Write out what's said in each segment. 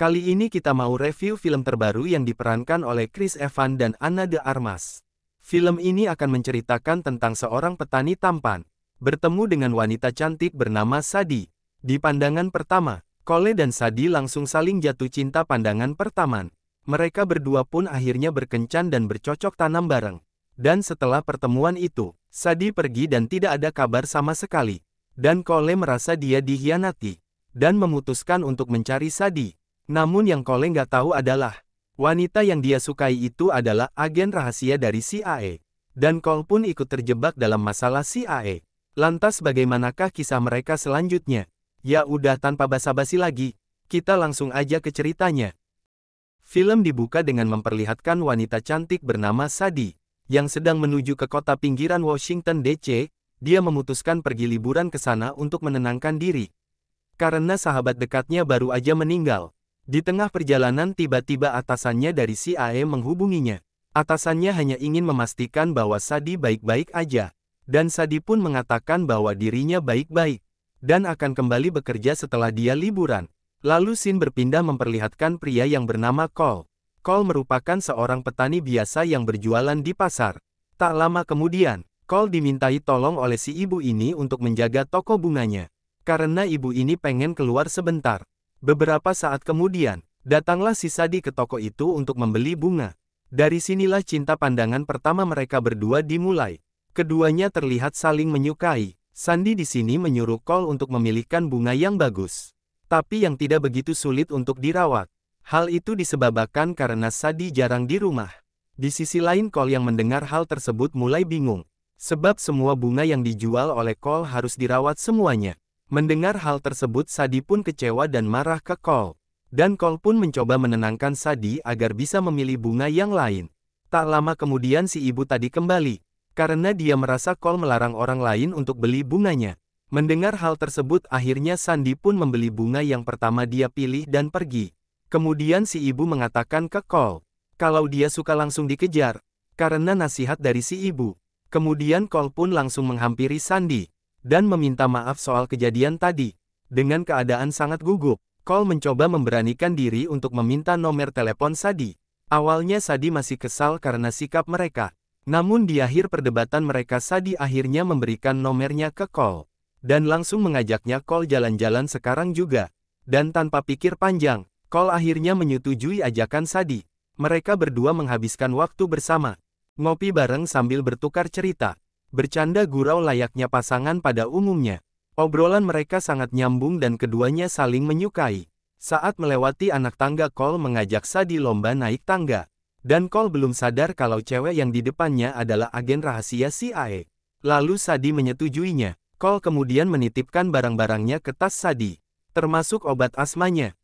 Kali ini kita mau review film terbaru yang diperankan oleh Chris Evans dan Anna de Armas. Film ini akan menceritakan tentang seorang petani tampan, bertemu dengan wanita cantik bernama Sadi. Di pandangan pertama, Cole dan Sadi langsung saling jatuh cinta pandangan pertama. Mereka berdua pun akhirnya berkencan dan bercocok tanam bareng. Dan setelah pertemuan itu, Sadi pergi dan tidak ada kabar sama sekali. Dan Cole merasa dia dihianati. Dan memutuskan untuk mencari Sadi. Namun yang Cole nggak tahu adalah, wanita yang dia sukai itu adalah agen rahasia dari CIA. E. Dan Cole pun ikut terjebak dalam masalah CIA. E. Lantas bagaimanakah kisah mereka selanjutnya? Ya udah tanpa basa-basi lagi, kita langsung aja ke ceritanya. Film dibuka dengan memperlihatkan wanita cantik bernama Sadi, yang sedang menuju ke kota pinggiran Washington DC, dia memutuskan pergi liburan ke sana untuk menenangkan diri. Karena sahabat dekatnya baru aja meninggal, di tengah perjalanan tiba-tiba atasannya dari CIA e menghubunginya. Atasannya hanya ingin memastikan bahwa Sadi baik-baik aja. Dan Sadi pun mengatakan bahwa dirinya baik-baik. Dan akan kembali bekerja setelah dia liburan. Lalu Sin berpindah memperlihatkan pria yang bernama Cole. Cole merupakan seorang petani biasa yang berjualan di pasar. Tak lama kemudian, Cole dimintai tolong oleh si ibu ini untuk menjaga toko bunganya. Karena ibu ini pengen keluar sebentar. Beberapa saat kemudian, datanglah si Sadi ke toko itu untuk membeli bunga. Dari sinilah cinta pandangan pertama mereka berdua dimulai. Keduanya terlihat saling menyukai. Sandi di sini menyuruh Kol untuk memilihkan bunga yang bagus. Tapi yang tidak begitu sulit untuk dirawat. Hal itu disebabkan karena Sadi jarang di rumah. Di sisi lain Kol yang mendengar hal tersebut mulai bingung. Sebab semua bunga yang dijual oleh Kol harus dirawat semuanya. Mendengar hal tersebut Sadi pun kecewa dan marah ke Kol. Dan Kol pun mencoba menenangkan Sadi agar bisa memilih bunga yang lain. Tak lama kemudian si ibu tadi kembali, karena dia merasa Kol melarang orang lain untuk beli bunganya. Mendengar hal tersebut akhirnya Sandi pun membeli bunga yang pertama dia pilih dan pergi. Kemudian si ibu mengatakan ke Kol, kalau dia suka langsung dikejar, karena nasihat dari si ibu. Kemudian Kol pun langsung menghampiri Sandi dan meminta maaf soal kejadian tadi. Dengan keadaan sangat gugup, Cole mencoba memberanikan diri untuk meminta nomor telepon Sadi. Awalnya Sadi masih kesal karena sikap mereka. Namun di akhir perdebatan mereka Sadi akhirnya memberikan nomornya ke Cole. Dan langsung mengajaknya Cole jalan-jalan sekarang juga. Dan tanpa pikir panjang, Cole akhirnya menyetujui ajakan Sadi. Mereka berdua menghabiskan waktu bersama. Ngopi bareng sambil bertukar cerita. Bercanda gurau layaknya pasangan pada umumnya. Obrolan mereka sangat nyambung dan keduanya saling menyukai. Saat melewati anak tangga Kol mengajak Sadi lomba naik tangga. Dan Kol belum sadar kalau cewek yang di depannya adalah agen rahasia CIA. E. Lalu Sadi menyetujuinya. Kol kemudian menitipkan barang-barangnya ke tas Sadi. Termasuk obat asmanya.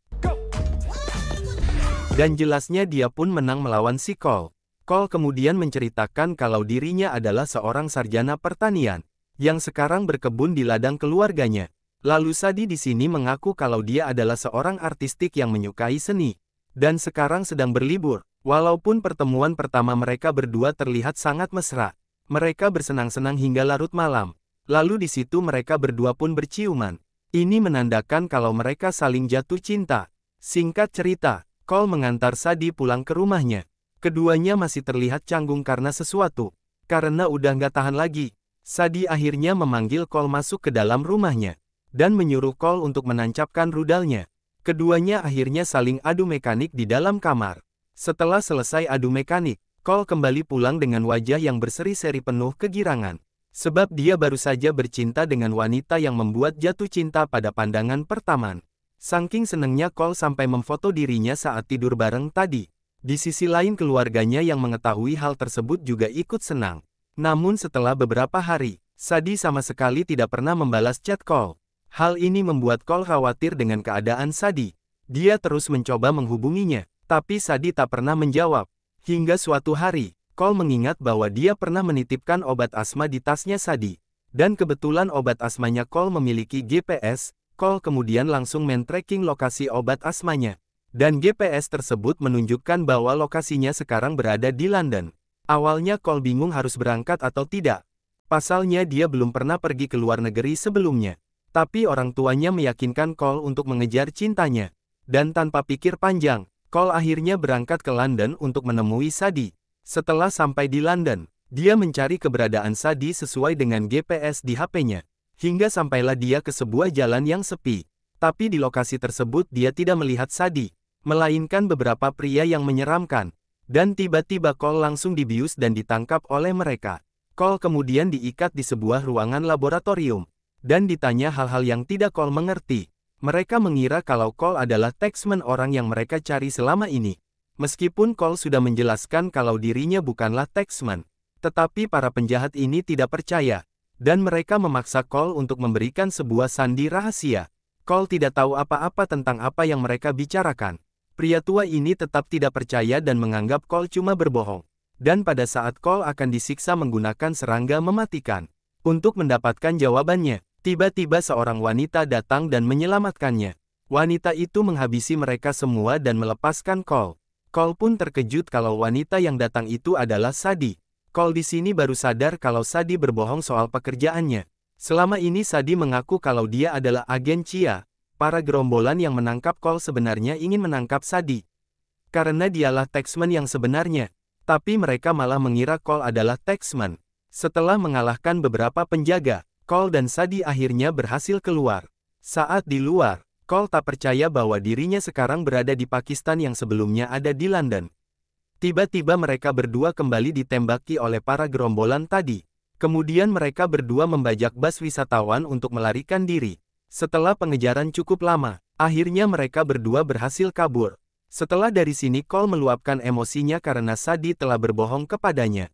Dan jelasnya dia pun menang melawan si Cole. Cole kemudian menceritakan kalau dirinya adalah seorang sarjana pertanian, yang sekarang berkebun di ladang keluarganya. Lalu Sadi di sini mengaku kalau dia adalah seorang artistik yang menyukai seni, dan sekarang sedang berlibur. Walaupun pertemuan pertama mereka berdua terlihat sangat mesra, mereka bersenang-senang hingga larut malam. Lalu di situ mereka berdua pun berciuman. Ini menandakan kalau mereka saling jatuh cinta. Singkat cerita, Cole mengantar Sadi pulang ke rumahnya. Keduanya masih terlihat canggung karena sesuatu. Karena udah nggak tahan lagi, Sadi akhirnya memanggil Kol masuk ke dalam rumahnya. Dan menyuruh Kol untuk menancapkan rudalnya. Keduanya akhirnya saling adu mekanik di dalam kamar. Setelah selesai adu mekanik, Kol kembali pulang dengan wajah yang berseri-seri penuh kegirangan. Sebab dia baru saja bercinta dengan wanita yang membuat jatuh cinta pada pandangan pertama Saking senengnya Kol sampai memfoto dirinya saat tidur bareng tadi. Di sisi lain keluarganya yang mengetahui hal tersebut juga ikut senang. Namun setelah beberapa hari, Sadi sama sekali tidak pernah membalas chat call. Hal ini membuat Cole khawatir dengan keadaan Sadi. Dia terus mencoba menghubunginya, tapi Sadi tak pernah menjawab. Hingga suatu hari, Cole mengingat bahwa dia pernah menitipkan obat asma di tasnya Sadi. Dan kebetulan obat asmanya Cole memiliki GPS, Cole kemudian langsung men-tracking lokasi obat asmanya dan GPS tersebut menunjukkan bahwa lokasinya sekarang berada di London. Awalnya Cole bingung harus berangkat atau tidak. Pasalnya dia belum pernah pergi ke luar negeri sebelumnya. Tapi orang tuanya meyakinkan Cole untuk mengejar cintanya. Dan tanpa pikir panjang, Cole akhirnya berangkat ke London untuk menemui Sadi. Setelah sampai di London, dia mencari keberadaan Sadi sesuai dengan GPS di HP-nya. Hingga sampailah dia ke sebuah jalan yang sepi. Tapi di lokasi tersebut dia tidak melihat Sadi melainkan beberapa pria yang menyeramkan. Dan tiba-tiba Kol langsung dibius dan ditangkap oleh mereka. Kol kemudian diikat di sebuah ruangan laboratorium. Dan ditanya hal-hal yang tidak Kol mengerti. Mereka mengira kalau Kol adalah Taxman orang yang mereka cari selama ini. Meskipun Kol sudah menjelaskan kalau dirinya bukanlah Taxman. Tetapi para penjahat ini tidak percaya. Dan mereka memaksa Kol untuk memberikan sebuah sandi rahasia. Kol tidak tahu apa-apa tentang apa yang mereka bicarakan. Pria tua ini tetap tidak percaya dan menganggap Kol cuma berbohong. Dan pada saat Kol akan disiksa menggunakan serangga mematikan. Untuk mendapatkan jawabannya, tiba-tiba seorang wanita datang dan menyelamatkannya. Wanita itu menghabisi mereka semua dan melepaskan Kol. Kol pun terkejut kalau wanita yang datang itu adalah Sadi. Kol di sini baru sadar kalau Sadi berbohong soal pekerjaannya. Selama ini Sadi mengaku kalau dia adalah agen Cia, para gerombolan yang menangkap Kol sebenarnya ingin menangkap Sadi. Karena dialah Texman yang sebenarnya. Tapi mereka malah mengira Kol adalah Texman. Setelah mengalahkan beberapa penjaga, Kol dan Sadi akhirnya berhasil keluar. Saat di luar, Kol tak percaya bahwa dirinya sekarang berada di Pakistan yang sebelumnya ada di London. Tiba-tiba mereka berdua kembali ditembaki oleh para gerombolan tadi. Kemudian mereka berdua membajak bas wisatawan untuk melarikan diri. Setelah pengejaran cukup lama, akhirnya mereka berdua berhasil kabur. Setelah dari sini Cole meluapkan emosinya karena Sadi telah berbohong kepadanya.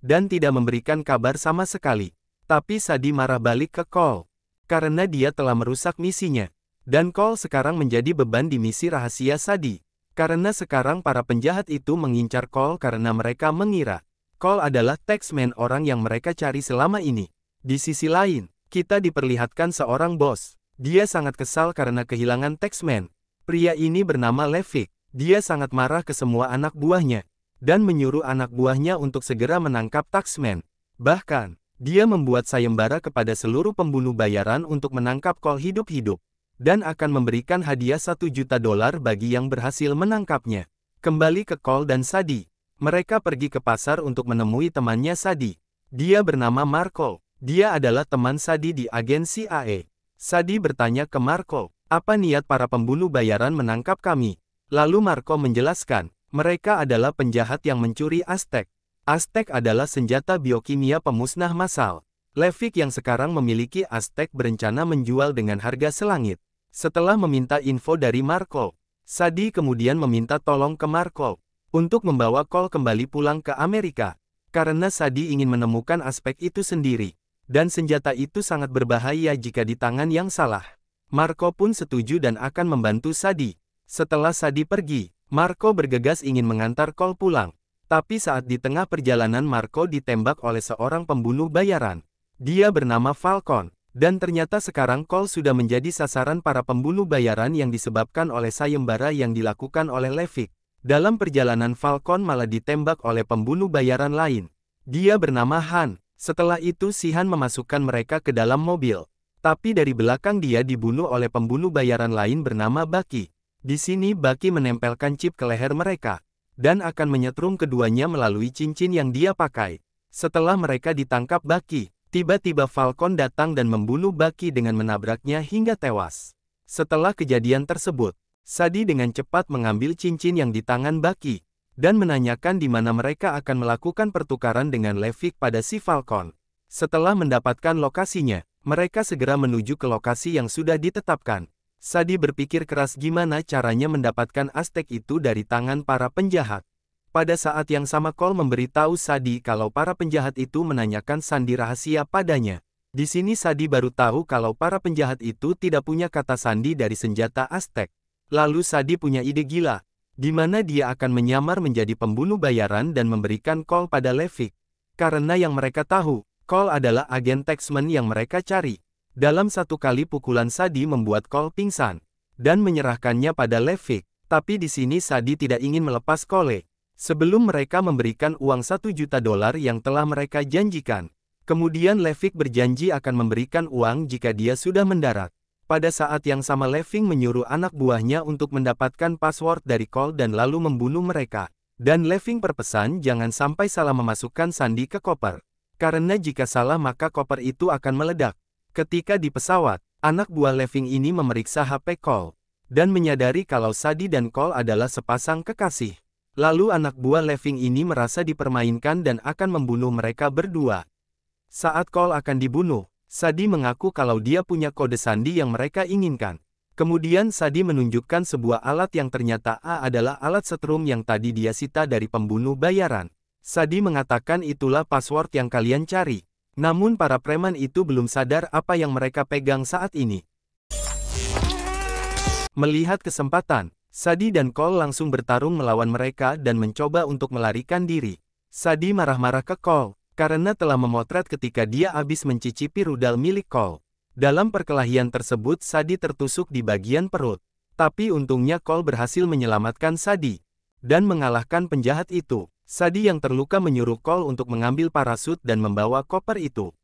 Dan tidak memberikan kabar sama sekali. Tapi Sadi marah balik ke Cole. Karena dia telah merusak misinya. Dan Cole sekarang menjadi beban di misi rahasia Sadi. Karena sekarang para penjahat itu mengincar Cole karena mereka mengira. Cole adalah taxman orang yang mereka cari selama ini. Di sisi lain, kita diperlihatkan seorang bos. Dia sangat kesal karena kehilangan Taxman. Pria ini bernama Levik. Dia sangat marah ke semua anak buahnya, dan menyuruh anak buahnya untuk segera menangkap Taxman. Bahkan, dia membuat sayembara kepada seluruh pembunuh bayaran untuk menangkap Kol hidup-hidup, dan akan memberikan hadiah satu juta dolar bagi yang berhasil menangkapnya. Kembali ke Kol dan Sadi. Mereka pergi ke pasar untuk menemui temannya Sadi. Dia bernama Marco. Dia adalah teman Sadi di agensi AE. Sadi bertanya ke Marco, apa niat para pembunuh bayaran menangkap kami? Lalu Marco menjelaskan, mereka adalah penjahat yang mencuri Aztec. Aztec adalah senjata biokimia pemusnah massal. Levik yang sekarang memiliki Aztec berencana menjual dengan harga selangit. Setelah meminta info dari Marco, Sadi kemudian meminta tolong ke Marco untuk membawa Cole kembali pulang ke Amerika, karena Sadi ingin menemukan aspek itu sendiri. Dan senjata itu sangat berbahaya jika di tangan yang salah. Marco pun setuju dan akan membantu Sadi. Setelah Sadi pergi, Marco bergegas ingin mengantar Kol pulang. Tapi saat di tengah perjalanan Marco ditembak oleh seorang pembunuh bayaran. Dia bernama Falcon. Dan ternyata sekarang Kol sudah menjadi sasaran para pembunuh bayaran yang disebabkan oleh sayembara yang dilakukan oleh Levik. Dalam perjalanan Falcon malah ditembak oleh pembunuh bayaran lain. Dia bernama Han. Setelah itu Sihan memasukkan mereka ke dalam mobil. Tapi dari belakang dia dibunuh oleh pembunuh bayaran lain bernama Baki. Di sini Baki menempelkan chip ke leher mereka. Dan akan menyetrum keduanya melalui cincin yang dia pakai. Setelah mereka ditangkap Baki, tiba-tiba Falcon datang dan membunuh Baki dengan menabraknya hingga tewas. Setelah kejadian tersebut, Sadi dengan cepat mengambil cincin yang di tangan Baki, dan menanyakan di mana mereka akan melakukan pertukaran dengan Levik pada si Falcon. Setelah mendapatkan lokasinya, mereka segera menuju ke lokasi yang sudah ditetapkan. Sadi berpikir keras gimana caranya mendapatkan Aztek itu dari tangan para penjahat. Pada saat yang sama Kol memberitahu Sadi kalau para penjahat itu menanyakan sandi rahasia padanya. Di sini Sadi baru tahu kalau para penjahat itu tidak punya kata sandi dari senjata Aztek. Lalu Sadi punya ide gila, di mana dia akan menyamar menjadi pembunuh bayaran dan memberikan call pada Levik. Karena yang mereka tahu, call adalah agen Taxman yang mereka cari. Dalam satu kali pukulan Sadi membuat call pingsan dan menyerahkannya pada Levik. Tapi di sini Sadi tidak ingin melepas Cole. Sebelum mereka memberikan uang satu juta dolar yang telah mereka janjikan. Kemudian Levik berjanji akan memberikan uang jika dia sudah mendarat. Pada saat yang sama Leving menyuruh anak buahnya untuk mendapatkan password dari Cole dan lalu membunuh mereka. Dan Leving perpesan jangan sampai salah memasukkan sandi ke koper. Karena jika salah maka koper itu akan meledak. Ketika di pesawat, anak buah Leving ini memeriksa HP Cole. Dan menyadari kalau Sadi dan Cole adalah sepasang kekasih. Lalu anak buah Leving ini merasa dipermainkan dan akan membunuh mereka berdua. Saat Cole akan dibunuh, Sadi mengaku kalau dia punya kode sandi yang mereka inginkan. Kemudian Sadi menunjukkan sebuah alat yang ternyata A adalah alat setrum yang tadi dia sita dari pembunuh bayaran. Sadi mengatakan itulah password yang kalian cari. Namun para preman itu belum sadar apa yang mereka pegang saat ini. Melihat kesempatan, Sadi dan Kol langsung bertarung melawan mereka dan mencoba untuk melarikan diri. Sadi marah-marah ke Kol karena telah memotret ketika dia habis mencicipi rudal milik Cole. Dalam perkelahian tersebut Sadi tertusuk di bagian perut. Tapi untungnya Cole berhasil menyelamatkan Sadi dan mengalahkan penjahat itu. Sadi yang terluka menyuruh Cole untuk mengambil parasut dan membawa koper itu.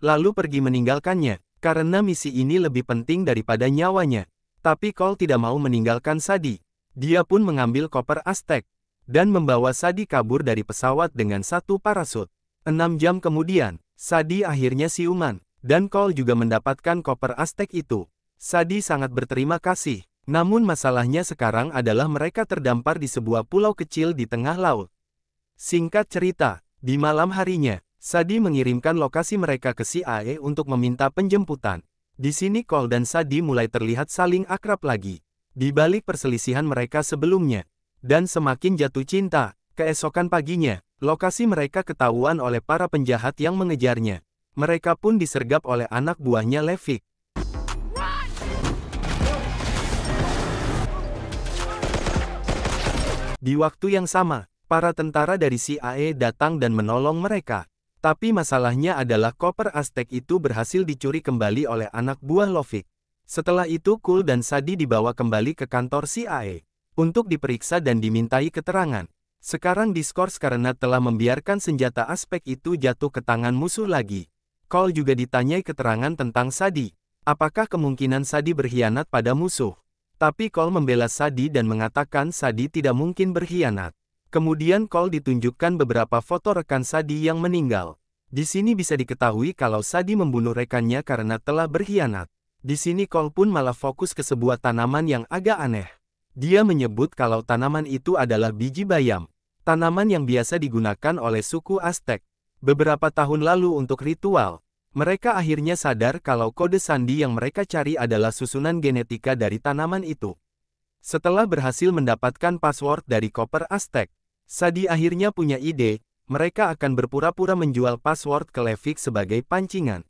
Lalu pergi meninggalkannya, karena misi ini lebih penting daripada nyawanya. Tapi Cole tidak mau meninggalkan Sadi. Dia pun mengambil koper Aztec dan membawa Sadi kabur dari pesawat dengan satu parasut. Enam jam kemudian, Sadi akhirnya siuman, dan Cole juga mendapatkan koper Aztek itu. Sadi sangat berterima kasih, namun masalahnya sekarang adalah mereka terdampar di sebuah pulau kecil di tengah laut. Singkat cerita, di malam harinya, Sadi mengirimkan lokasi mereka ke CIA untuk meminta penjemputan. Di sini Cole dan Sadi mulai terlihat saling akrab lagi. Di balik perselisihan mereka sebelumnya. Dan semakin jatuh cinta, Keesokan paginya, lokasi mereka ketahuan oleh para penjahat yang mengejarnya. Mereka pun disergap oleh anak buahnya Levik. Di waktu yang sama, para tentara dari CIA datang dan menolong mereka. Tapi masalahnya adalah koper Aztec itu berhasil dicuri kembali oleh anak buah Lovik. Setelah itu Kul dan Sadi dibawa kembali ke kantor CIA untuk diperiksa dan dimintai keterangan. Sekarang diskors karena telah membiarkan senjata aspek itu jatuh ke tangan musuh lagi. Cole juga ditanyai keterangan tentang Sadi. Apakah kemungkinan Sadi berkhianat pada musuh? Tapi Cole membela Sadi dan mengatakan Sadi tidak mungkin berkhianat. Kemudian Cole ditunjukkan beberapa foto rekan Sadi yang meninggal. Di sini bisa diketahui kalau Sadi membunuh rekannya karena telah berkhianat. Di sini Cole pun malah fokus ke sebuah tanaman yang agak aneh. Dia menyebut kalau tanaman itu adalah biji bayam, tanaman yang biasa digunakan oleh suku Aztec. Beberapa tahun lalu untuk ritual, mereka akhirnya sadar kalau kode sandi yang mereka cari adalah susunan genetika dari tanaman itu. Setelah berhasil mendapatkan password dari koper Aztec, Sadi akhirnya punya ide, mereka akan berpura-pura menjual password ke Levik sebagai pancingan.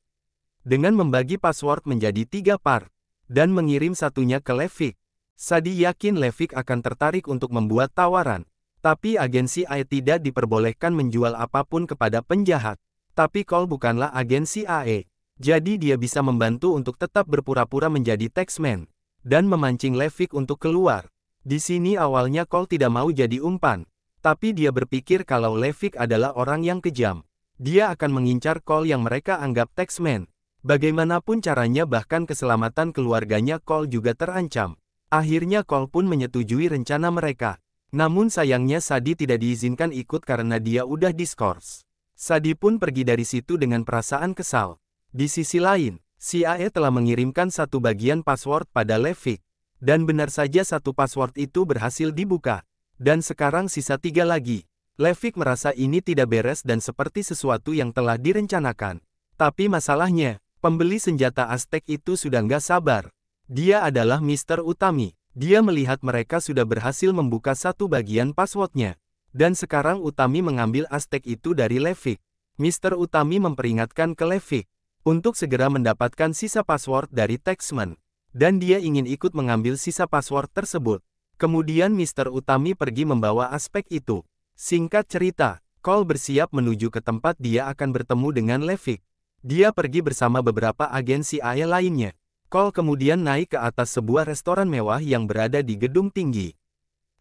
Dengan membagi password menjadi tiga par dan mengirim satunya ke Levik, Sadi yakin Levik akan tertarik untuk membuat tawaran, tapi agensi AE tidak diperbolehkan menjual apapun kepada penjahat. Tapi Cole bukanlah agensi AE, jadi dia bisa membantu untuk tetap berpura-pura menjadi taxman, dan memancing Levik untuk keluar. Di sini awalnya Cole tidak mau jadi umpan, tapi dia berpikir kalau Levik adalah orang yang kejam. Dia akan mengincar Cole yang mereka anggap taxman. Bagaimanapun caranya bahkan keselamatan keluarganya Cole juga terancam. Akhirnya Kol pun menyetujui rencana mereka. Namun sayangnya Sadi tidak diizinkan ikut karena dia udah diskors. Sadi pun pergi dari situ dengan perasaan kesal. Di sisi lain, CIA telah mengirimkan satu bagian password pada Levik. Dan benar saja satu password itu berhasil dibuka. Dan sekarang sisa tiga lagi. Levik merasa ini tidak beres dan seperti sesuatu yang telah direncanakan. Tapi masalahnya, pembeli senjata Aztec itu sudah nggak sabar. Dia adalah Mr. Utami. Dia melihat mereka sudah berhasil membuka satu bagian passwordnya. Dan sekarang Utami mengambil Aztec itu dari Levik. Mr. Utami memperingatkan ke Levik untuk segera mendapatkan sisa password dari Texman, Dan dia ingin ikut mengambil sisa password tersebut. Kemudian Mr. Utami pergi membawa aspek itu. Singkat cerita, Cole bersiap menuju ke tempat dia akan bertemu dengan Levik. Dia pergi bersama beberapa agensi ayah lainnya. Cole kemudian naik ke atas sebuah restoran mewah yang berada di gedung tinggi.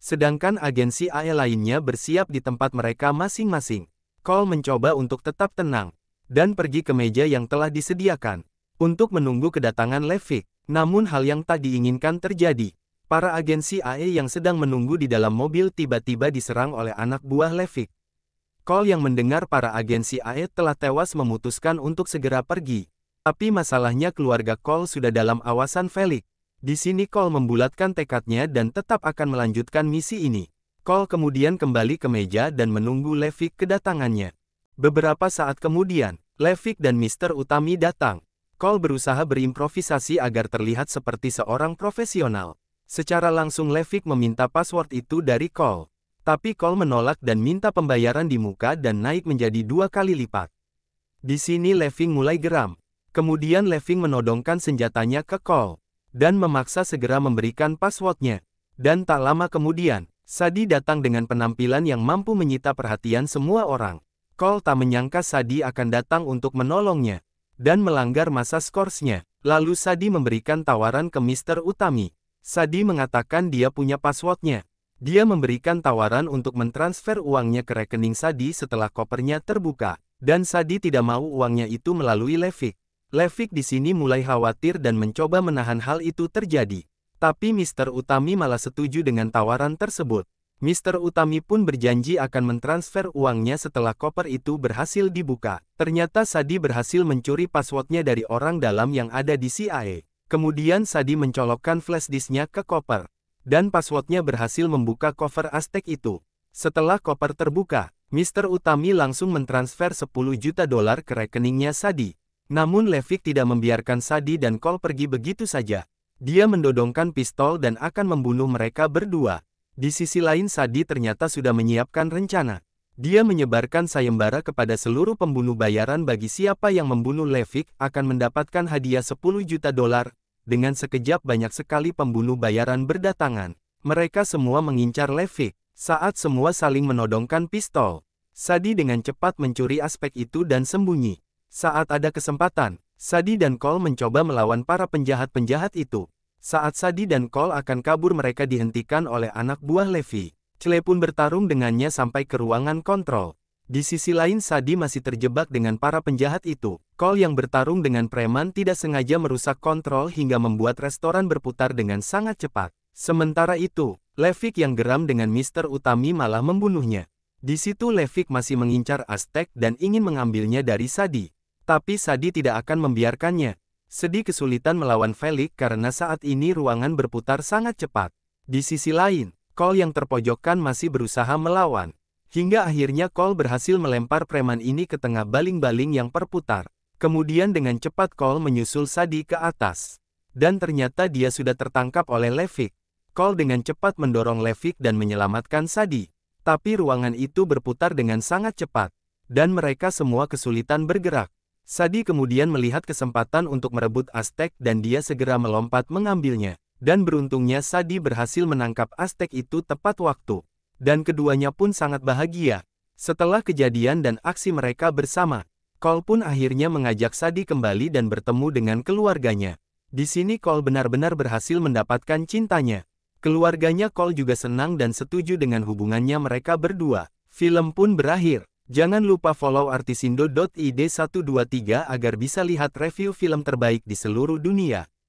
Sedangkan agensi AE lainnya bersiap di tempat mereka masing-masing. Cole mencoba untuk tetap tenang, dan pergi ke meja yang telah disediakan, untuk menunggu kedatangan Levick. Namun hal yang tak diinginkan terjadi. Para agensi AE yang sedang menunggu di dalam mobil tiba-tiba diserang oleh anak buah Levick. Cole yang mendengar para agensi AE telah tewas memutuskan untuk segera pergi. Tapi masalahnya keluarga Cole sudah dalam awasan Felix. Di sini Cole membulatkan tekadnya dan tetap akan melanjutkan misi ini. Cole kemudian kembali ke meja dan menunggu Levick kedatangannya. Beberapa saat kemudian, Levick dan Mr. Utami datang. Cole berusaha berimprovisasi agar terlihat seperti seorang profesional. Secara langsung Levick meminta password itu dari Cole. Tapi Cole menolak dan minta pembayaran di muka dan naik menjadi dua kali lipat. Di sini Levick mulai geram. Kemudian Leving menodongkan senjatanya ke Cole, dan memaksa segera memberikan passwordnya. Dan tak lama kemudian, Sadi datang dengan penampilan yang mampu menyita perhatian semua orang. Cole tak menyangka Sadi akan datang untuk menolongnya, dan melanggar masa skorsnya. Lalu Sadi memberikan tawaran ke Mr. Utami. Sadi mengatakan dia punya passwordnya. Dia memberikan tawaran untuk mentransfer uangnya ke rekening Sadi setelah kopernya terbuka, dan Sadi tidak mau uangnya itu melalui Levik. Levik di sini mulai khawatir dan mencoba menahan hal itu terjadi. Tapi Mr. Utami malah setuju dengan tawaran tersebut. Mr. Utami pun berjanji akan mentransfer uangnya setelah koper itu berhasil dibuka. Ternyata Sadi berhasil mencuri passwordnya dari orang dalam yang ada di CIA. Kemudian Sadi mencolokkan flash disknya ke koper. Dan passwordnya berhasil membuka cover Aztec itu. Setelah koper terbuka, Mr. Utami langsung mentransfer 10 juta dolar ke rekeningnya Sadi. Namun Levik tidak membiarkan Sadi dan Kol pergi begitu saja. Dia mendodongkan pistol dan akan membunuh mereka berdua. Di sisi lain Sadi ternyata sudah menyiapkan rencana. Dia menyebarkan sayembara kepada seluruh pembunuh bayaran bagi siapa yang membunuh Levik akan mendapatkan hadiah 10 juta dolar. Dengan sekejap banyak sekali pembunuh bayaran berdatangan. Mereka semua mengincar Levik saat semua saling menodongkan pistol. Sadi dengan cepat mencuri aspek itu dan sembunyi. Saat ada kesempatan, Sadi dan Kol mencoba melawan para penjahat-penjahat itu. Saat Sadi dan Kol akan kabur mereka dihentikan oleh anak buah Levi. Cle pun bertarung dengannya sampai ke ruangan kontrol. Di sisi lain Sadi masih terjebak dengan para penjahat itu. Kol yang bertarung dengan preman tidak sengaja merusak kontrol hingga membuat restoran berputar dengan sangat cepat. Sementara itu, Levik yang geram dengan Mister Utami malah membunuhnya. Di situ Levik masih mengincar Aztec dan ingin mengambilnya dari Sadi. Tapi Sadi tidak akan membiarkannya. Sedih kesulitan melawan Felix karena saat ini ruangan berputar sangat cepat. Di sisi lain, Cole yang terpojokkan masih berusaha melawan. Hingga akhirnya Cole berhasil melempar preman ini ke tengah baling-baling yang berputar. Kemudian dengan cepat Cole menyusul Sadi ke atas. Dan ternyata dia sudah tertangkap oleh Levik. Cole dengan cepat mendorong Levik dan menyelamatkan Sadi. Tapi ruangan itu berputar dengan sangat cepat. Dan mereka semua kesulitan bergerak. Sadi kemudian melihat kesempatan untuk merebut Aztec dan dia segera melompat mengambilnya. Dan beruntungnya Sadi berhasil menangkap Aztec itu tepat waktu. Dan keduanya pun sangat bahagia. Setelah kejadian dan aksi mereka bersama, Kol pun akhirnya mengajak Sadi kembali dan bertemu dengan keluarganya. Di sini Kol benar-benar berhasil mendapatkan cintanya. Keluarganya Kol juga senang dan setuju dengan hubungannya mereka berdua. Film pun berakhir. Jangan lupa follow artisindo.id123 agar bisa lihat review film terbaik di seluruh dunia.